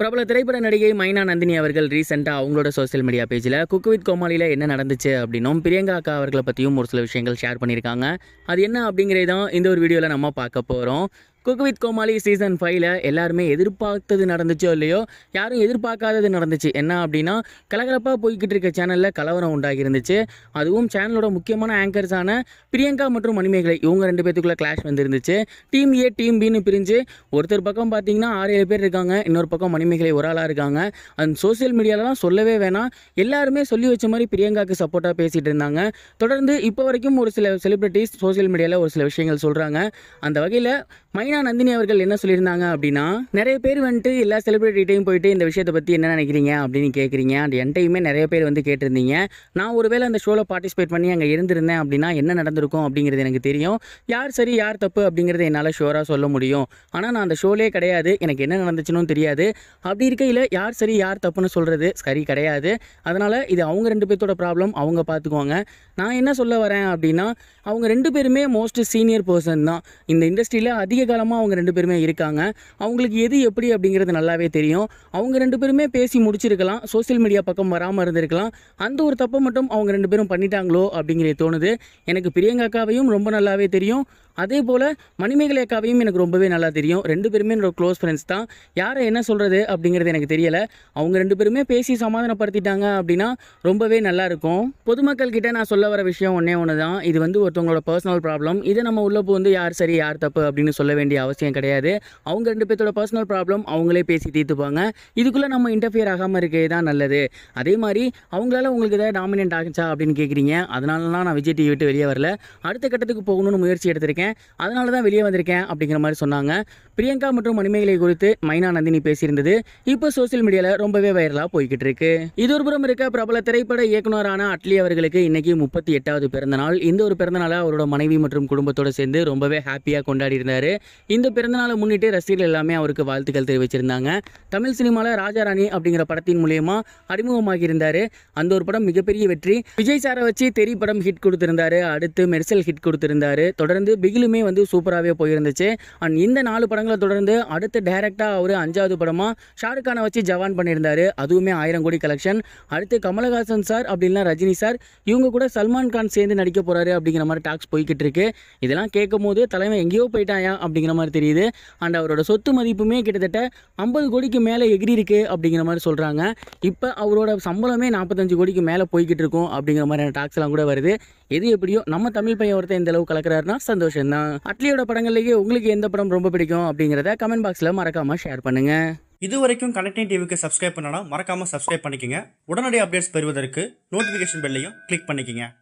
பிரபல திரைப்பட நடிகை மைனா நந்தினி அவர்கள் ரீசெண்டாக அவங்களோட சோசியல் மீடியா பேஜில் குக்கு வித் கோமாளியில் என்ன நடந்துச்சு அப்படின்னும் பிரியங்கா அக்கா அவர்களை பற்றியும் ஒரு சில விஷயங்கள் ஷேர் பண்ணியிருக்காங்க அது என்ன அப்படிங்கிறதான் இந்த ஒரு வீடியோவில் நம்ம பார்க்க போகிறோம் குக் வித் கோமாளி சீசன் ஃபைவ்ல எல்லாருமே எதிர்பார்த்தது நடந்துச்சோ இல்லையோ யாரும் எதிர்பார்க்காதது நடந்துச்சு என்ன அப்படின்னா கலகலப்பாக போய்கிட்டு இருக்க சேனலில் கலவரம் உண்டாகி இருந்துச்சு அதுவும் சேனலோட முக்கியமான ஆங்கர்ஸான பிரியங்கா மற்றும் மணிமேகலை இவங்க ரெண்டு பேத்துக்குள்ள கிளாஷ் வந்துருந்துச்சு டீம் ஏ டீம் பின்னு பிரிஞ்சு ஒருத்தர் பக்கம் பார்த்தீங்கன்னா ஆறு ஏழு பேர் இருக்காங்க இன்னொரு பக்கம் மணிமேகலை ஒரு ஆளாக இருக்காங்க அந்த சோசியல் மீடியாலலாம் சொல்லவே வேணாம் எல்லாருமே சொல்லி வச்ச மாதிரி பிரியங்காக்கு சப்போர்ட்டாக பேசிகிட்டு இருந்தாங்க தொடர்ந்து இப்போ வரைக்கும் ஒரு சில செலிபிரிட்டிஸ் சோசியல் மீடியாவில் ஒரு சில விஷயங்கள் சொல்கிறாங்க அந்த வகையில் மைனா மெயினாக நந்தினி அவர்கள் என்ன சொல்லியிருந்தாங்க அப்படின்னா நிறைய பேர் வந்துட்டு எல்லா செலிபிரிட்டிகிட்டையும் போயிட்டு இந்த விஷயத்தை பற்றி என்ன நினைக்கிறீங்க அப்படின்னு கேட்குறீங்க அண்ட் என்ட்டையுமே நிறைய பேர் வந்து கேட்டிருந்தீங்க நான் ஒருவேளை அந்த ஷோவில் பார்ட்டிசிபேட் பண்ணி அங்கே இருந்திருந்தேன் அப்படின்னா என்ன நடந்திருக்கும் அப்படிங்கிறது எனக்கு தெரியும் யார் சரி யார் தப்பு அப்படிங்கிறது என்னால் ஷோராக சொல்ல முடியும் ஆனால் நான் அந்த ஷோலே கிடையாது எனக்கு என்ன நடந்துச்சுன்னு தெரியாது அப்படி இருக்கையில் யார் சரி யார் தப்புன்னு சொல்கிறது சரி கிடையாது அதனால் இது அவங்க ரெண்டு பேர்த்தோட ப்ராப்ளம் அவங்க பார்த்துக்குவாங்க நான் என்ன சொல்ல வரேன் அப்படின்னா அவங்க ரெண்டு பேருமே மோஸ்ட் சீனியர் பர்சன் தான் இந்த இண்டஸ்ட்ரியில் அதிக காலம் குதூகலமாக அவங்க ரெண்டு பேருமே இருக்காங்க அவங்களுக்கு எது எப்படி அப்படிங்கிறது நல்லாவே தெரியும் அவங்க ரெண்டு பேருமே பேசி முடிச்சிருக்கலாம் சோசியல் மீடியா பக்கம் வராமல் இருந்திருக்கலாம் அந்த ஒரு தப்பை மட்டும் அவங்க ரெண்டு பேரும் பண்ணிட்டாங்களோ அப்படிங்கிறது தோணுது எனக்கு பிரியங்காக்காவையும் ரொம்ப நல்லாவே தெரியும் அதே போல் மணிமேகலேக்காவையும் எனக்கு ரொம்பவே நல்லா தெரியும் ரெண்டு பேருமே என்னோட க்ளோஸ் ஃப்ரெண்ட்ஸ் தான் யாரை என்ன சொல்கிறது அப்படிங்கிறது எனக்கு தெரியலை அவங்க ரெண்டு பேருமே பேசி சமாதானப்படுத்திட்டாங்க அப்படின்னா ரொம்பவே நல்லாயிருக்கும் பொதுமக்கள்கிட்ட நான் சொல்ல வர விஷயம் ஒன்றே ஒன்று தான் இது வந்து ஒருத்தவங்களோட பர்சனல் ப்ராப்ளம் இதை நம்ம உள்ளே வந்து யார் சரி யார் தப்பு அப்படின்னு சொல்ல வேண்டிய அவசியம் கிடையாது அவங்க ரெண்டு பேர்த்தோட பர்சனல் ப்ராப்ளம் அவங்களே பேசி தீர்த்துப்பாங்க இதுக்குள்ளே நம்ம இன்டர்ஃபியர் ஆகாமல் இருக்கே தான் நல்லது அதே மாதிரி அவங்களால உங்களுக்கு ஏதாவது டாமினேட் ஆகிச்சா அப்படின்னு கேட்குறீங்க அதனாலலாம் நான் விஜய் டிவி விட்டு வெளியே வரல அடுத்த கட்டத்துக்கு போகணும்னு முயற்சி எடுத்திருக்கேன் இருக்கேன் அதனால தான் வெளியே வந்திருக்கேன் அப்படிங்கிற மாதிரி சொன்னாங்க பிரியங்கா மற்றும் மணிமேகலை குறித்து மைனா நந்தினி பேசியிருந்தது இப்போ சோசியல் மீடியாவில் ரொம்பவே வைரலாக போய்கிட்டு இருக்கு இது ஒரு புறம் இருக்க பிரபல திரைப்பட இயக்குனரான அட்லி அவர்களுக்கு இன்னைக்கு முப்பத்தி எட்டாவது பிறந்த நாள் இந்த ஒரு பிறந்தநாளை அவரோட மனைவி மற்றும் குடும்பத்தோடு சேர்ந்து ரொம்பவே ஹாப்பியாக கொண்டாடி இருந்தார் இந்த பிறந்தநாளை முன்னிட்டு ரசிகர்கள் எல்லாமே அவருக்கு வாழ்த்துக்கள் தெரிவிச்சிருந்தாங்க தமிழ் சினிமாவில் ராஜாராணி அப்படிங்கிற படத்தின் மூலியமா அறிமுகமாகி இருந்தார் அந்த ஒரு படம் மிகப்பெரிய வெற்றி விஜய் சாரை வச்சு தெரி படம் ஹிட் கொடுத்திருந்தாரு அடுத்து மெர்சல் ஹிட் கொடுத்திருந்தாரு தொடர்ந்து பிகிலுமே வந்து சூப்பராகவே போயிருந்துச்சு அண்ட் இந்த நாலு படங்களை தொடர்ந்து அடுத்து டைரெக்டாக அவர் அஞ்சாவது படமாக ஷாருக் கானை வச்சு ஜவான் பண்ணியிருந்தார் அதுவுமே ஆயிரம் கோடி கலெக்ஷன் அடுத்து கமலஹாசன் சார் அப்படின்னா ரஜினி சார் இவங்க கூட சல்மான் கான் சேர்ந்து நடிக்க போகிறாரு அப்படிங்கிற மாதிரி டாக்ஸ் போய்கிட்டு இருக்கு இதெல்லாம் கேட்கும் போது தலைமை எங்கேயோ போயிட்டாயா அப்படிங்கிற மாதிரி தெரியுது அண்ட் அவரோட சொத்து மதிப்புமே கிட்டத்தட்ட ஐம்பது கோடிக்கு மேலே எகிரி இருக்கு அப்படிங்கிற மாதிரி சொல்கிறாங்க இப்போ அவரோட சம்பளமே நாற்பத்தஞ்சு கோடிக்கு மேலே போய்கிட்டு இருக்கும் அப்படிங்கிற மாதிரியான டாக்ஸ்லாம் கூட வருது எது எப்படியோ நம்ம தமிழ் பையன் ஒருத்தர் இந்த அளவு கலக்கிறாருன்னா சந்தோஷம் தான் அட்லியோட படங்கள்லேயே உங்களுக்கு எந்த படம் ரொம்ப பிடிக்கும் அப்படிங்கிறத கமெண்ட் பாக்ஸில் மறக்காம ஷேர் பண்ணுங்க இது வரைக்கும் கனெக்டிங் டிவிக்கு சப்ஸ்கிரைப் பண்ணனா மறக்காம சப்ஸ்கிரைப் பண்ணிக்கங்க உடனடி அப்டேட்ஸ் பெறுவதற்கு நோட்டிஃபிகேஷன் பெல்லையும் கிளிக் பண்ணிக்கங்க